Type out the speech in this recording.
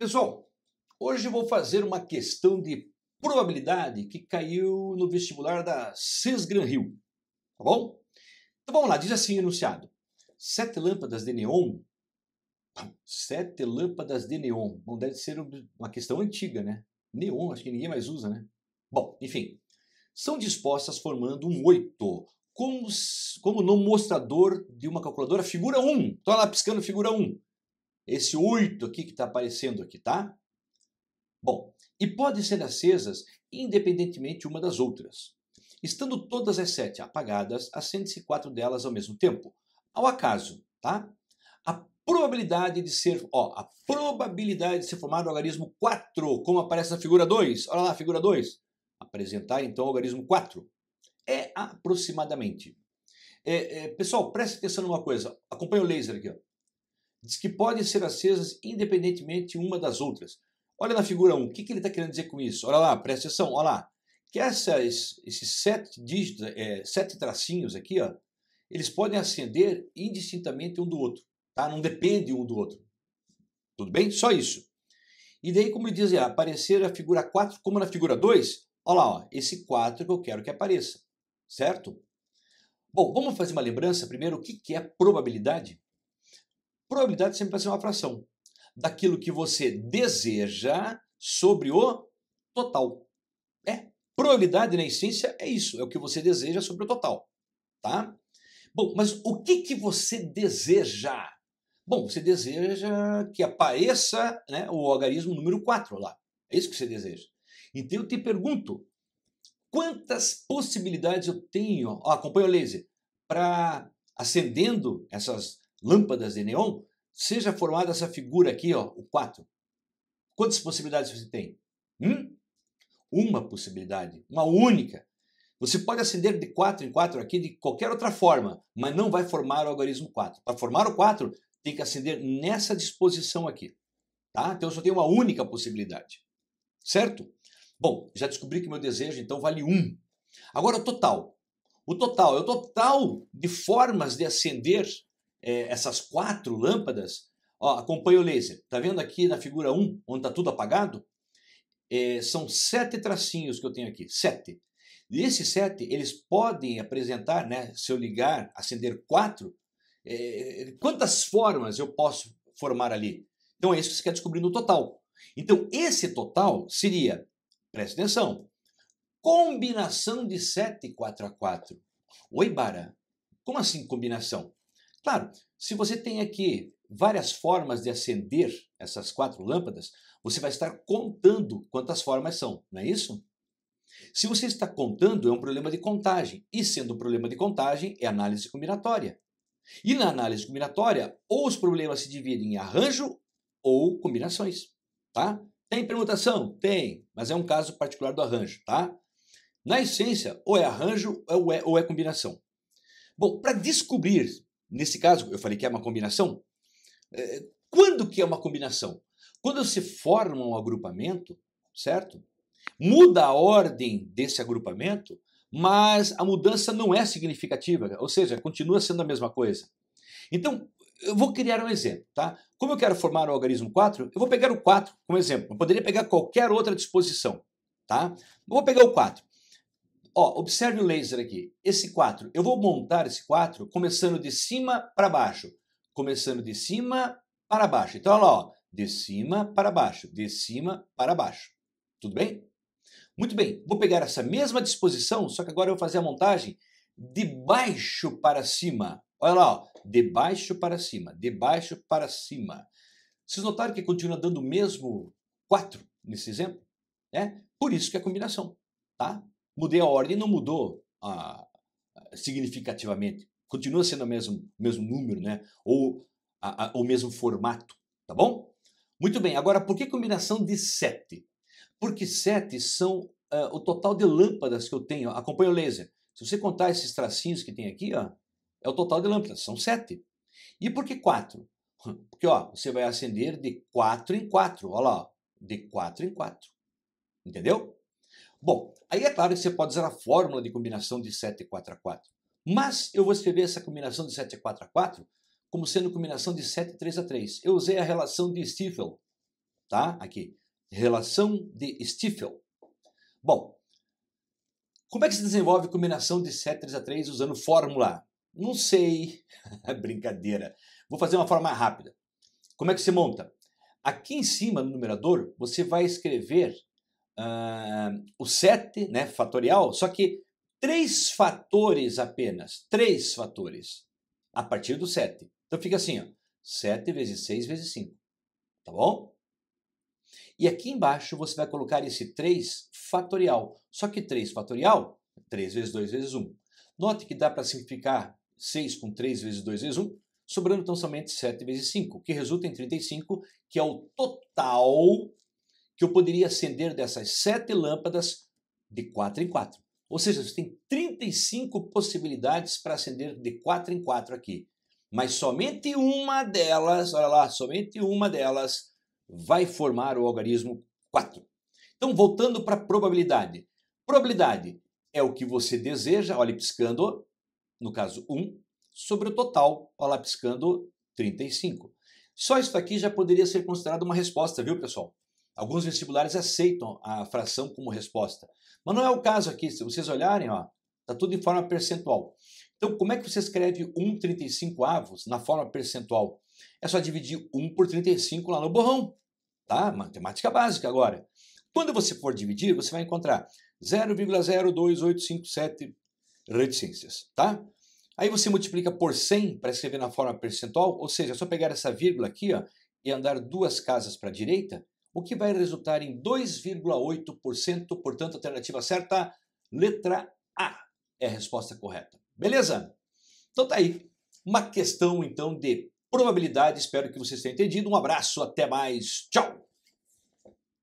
Pessoal, hoje vou fazer uma questão de probabilidade que caiu no vestibular da CES Gran Rio, tá bom? Então vamos lá, diz assim o enunciado. Sete lâmpadas de neon, sete lâmpadas de neon, bom deve ser uma questão antiga, né? Neon, acho que ninguém mais usa, né? Bom, enfim, são dispostas formando um oito, como, como no mostrador de uma calculadora figura 1. Estou lá piscando figura 1. Esse 8 aqui que está aparecendo aqui, tá? Bom, e podem ser acesas independentemente uma das outras. Estando todas as sete apagadas, acende-se quatro delas ao mesmo tempo, ao acaso, tá? A probabilidade de ser, ó, a probabilidade de ser formado o algarismo 4, como aparece na figura 2, olha lá, figura 2, apresentar então o algarismo 4, é aproximadamente. É, é, pessoal, preste atenção numa coisa, acompanha o laser aqui, ó diz que podem ser acesas independentemente uma das outras. Olha na figura 1, o que, que ele está querendo dizer com isso? Olha lá, presta atenção, olha lá. Que essas, esses sete dígitos, é, sete tracinhos aqui, ó, eles podem acender indistintamente um do outro, tá? Não depende um do outro. Tudo bem? Só isso. E daí, como diz, é, aparecer a figura 4, como na figura 2, olha lá, ó, esse 4 que eu quero que apareça, certo? Bom, vamos fazer uma lembrança primeiro o que, que é probabilidade? Probabilidade sempre vai ser uma fração daquilo que você deseja sobre o total. É, probabilidade na essência é isso, é o que você deseja sobre o total, tá? Bom, mas o que que você deseja? Bom, você deseja que apareça né, o algarismo número 4 lá. É isso que você deseja. Então eu te pergunto, quantas possibilidades eu tenho, ó, acompanha o laser, para acendendo essas lâmpadas de neon, seja formada essa figura aqui, ó, o 4. Quantas possibilidades você tem? Hum? Uma possibilidade, uma única. Você pode acender de 4 em 4 aqui de qualquer outra forma, mas não vai formar o algarismo 4. Para formar o 4, tem que acender nessa disposição aqui. Tá? Então só tem uma única possibilidade. Certo? Bom, já descobri que meu desejo então vale 1. Agora o total. O total é o total de formas de acender é, essas quatro lâmpadas, ó, acompanha o laser. Tá vendo aqui na figura 1, onde tá tudo apagado? É, são sete tracinhos que eu tenho aqui, sete. E esses sete, eles podem apresentar, né, se eu ligar, acender quatro, é, quantas formas eu posso formar ali? Então é isso que você quer descobrir no total. Então esse total seria, preste atenção, combinação de sete 4 a 4. Oi, Bara, como assim combinação? Claro, se você tem aqui várias formas de acender essas quatro lâmpadas, você vai estar contando quantas formas são, não é isso? Se você está contando, é um problema de contagem. E sendo um problema de contagem, é análise combinatória. E na análise combinatória, ou os problemas se dividem em arranjo ou combinações, tá? Tem permutação? Tem, mas é um caso particular do arranjo, tá? Na essência, ou é arranjo ou é, ou é combinação. Bom, para descobrir Nesse caso, eu falei que é uma combinação. É, quando que é uma combinação? Quando se forma um agrupamento, certo? Muda a ordem desse agrupamento, mas a mudança não é significativa, ou seja, continua sendo a mesma coisa. Então, eu vou criar um exemplo, tá? Como eu quero formar o algarismo 4, eu vou pegar o 4 como exemplo. Eu poderia pegar qualquer outra disposição, tá? Eu vou pegar o 4. Ó, observe o laser aqui. Esse 4, eu vou montar esse 4 começando de cima para baixo. Começando de cima para baixo. Então, olha lá, ó, de cima para baixo, de cima para baixo. Tudo bem? Muito bem, vou pegar essa mesma disposição, só que agora eu vou fazer a montagem de baixo para cima. Olha lá, ó, de baixo para cima, de baixo para cima. Vocês notaram que continua dando o mesmo 4 nesse exemplo? é Por isso que é a combinação, tá? Mudei a ordem, não mudou ah, significativamente. Continua sendo o mesmo, mesmo número, né? Ou o mesmo formato, tá bom? Muito bem, agora por que combinação de sete? Porque sete são ah, o total de lâmpadas que eu tenho. Acompanha o laser. Se você contar esses tracinhos que tem aqui, ó, é o total de lâmpadas, são sete. E por que quatro? Porque ó, você vai acender de quatro em quatro, olha lá, ó, de quatro em quatro. Entendeu? Bom, aí é claro que você pode usar a fórmula de combinação de 7 e 4 a 4. Mas eu vou escrever essa combinação de 7 e 4 a 4 como sendo combinação de 7 e 3 a 3. Eu usei a relação de Stifel, tá? Aqui, relação de Stifel. Bom, como é que se desenvolve combinação de 7 3 a 3 usando fórmula? Não sei. Brincadeira. Vou fazer uma forma rápida. Como é que se monta? Aqui em cima, no numerador, você vai escrever uh, o 7, né, fatorial, só que três fatores apenas, três fatores, a partir do 7. Então fica assim, ó, 7 vezes 6 vezes 5, tá bom? E aqui embaixo você vai colocar esse 3 fatorial, só que 3 fatorial, 3 vezes 2 vezes 1. Note que dá para simplificar 6 com 3 vezes 2 vezes 1, sobrando então somente 7 vezes 5, que resulta em 35, que é o total que eu poderia acender dessas sete lâmpadas de quatro em quatro. Ou seja, você tem 35 possibilidades para acender de quatro em quatro aqui. Mas somente uma delas, olha lá, somente uma delas vai formar o algarismo 4. Então, voltando para a probabilidade. Probabilidade é o que você deseja, olha piscando, no caso 1, sobre o total, olha lá piscando 35. Só isso aqui já poderia ser considerado uma resposta, viu, pessoal? Alguns vestibulares aceitam a fração como resposta. Mas não é o caso aqui. Se vocês olharem, ó, tá tudo em forma percentual. Então, como é que você escreve 1 35 avos na forma percentual? É só dividir 1 por 35 lá no borrão. Tá? Matemática básica agora. Quando você for dividir, você vai encontrar 0,02857 reticências, tá? Aí você multiplica por 100 para escrever na forma percentual, ou seja, é só pegar essa vírgula aqui ó, e andar duas casas para a direita, o que vai resultar em 2,8%. Portanto, alternativa certa, letra A é a resposta correta. Beleza? Então tá aí. Uma questão então de probabilidade. Espero que vocês tenham entendido. Um abraço, até mais. Tchau!